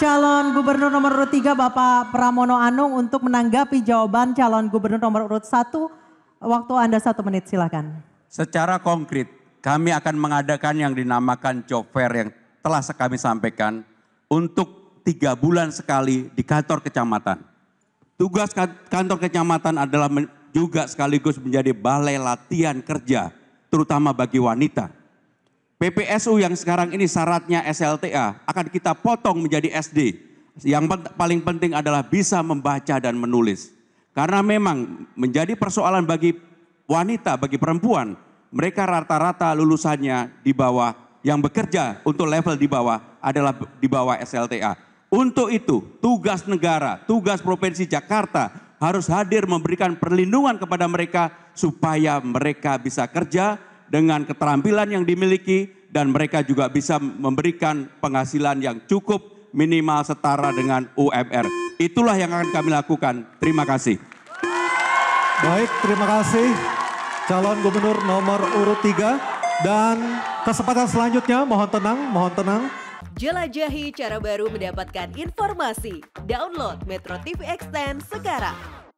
calon gubernur nomor urut 3 Bapak Pramono Anung untuk menanggapi jawaban calon gubernur nomor urut 1. Waktu Anda satu menit silakan. Secara konkret kami akan mengadakan yang dinamakan job fair yang telah kami sampaikan untuk tiga bulan sekali di kantor kecamatan. Tugas kan-, kantor kecamatan adalah juga sekaligus menjadi balai latihan kerja terutama bagi wanita PPSU yang sekarang ini syaratnya SLTA akan kita potong menjadi SD. Yang paling penting adalah bisa membaca dan menulis. Karena memang menjadi persoalan bagi wanita, bagi perempuan, mereka rata-rata lulusannya di bawah, yang bekerja untuk level di bawah adalah di bawah SLTA. Untuk itu tugas negara, tugas Provinsi Jakarta harus hadir memberikan perlindungan kepada mereka supaya mereka bisa kerja, dengan keterampilan yang dimiliki dan mereka juga bisa memberikan penghasilan yang cukup minimal setara dengan UMR. Itulah yang akan kami lakukan. Terima kasih. Baik, terima kasih calon gubernur nomor urut 3 dan kesempatan selanjutnya mohon tenang, mohon tenang. Jelajahi cara baru mendapatkan informasi. Download Metro TV Extend sekarang.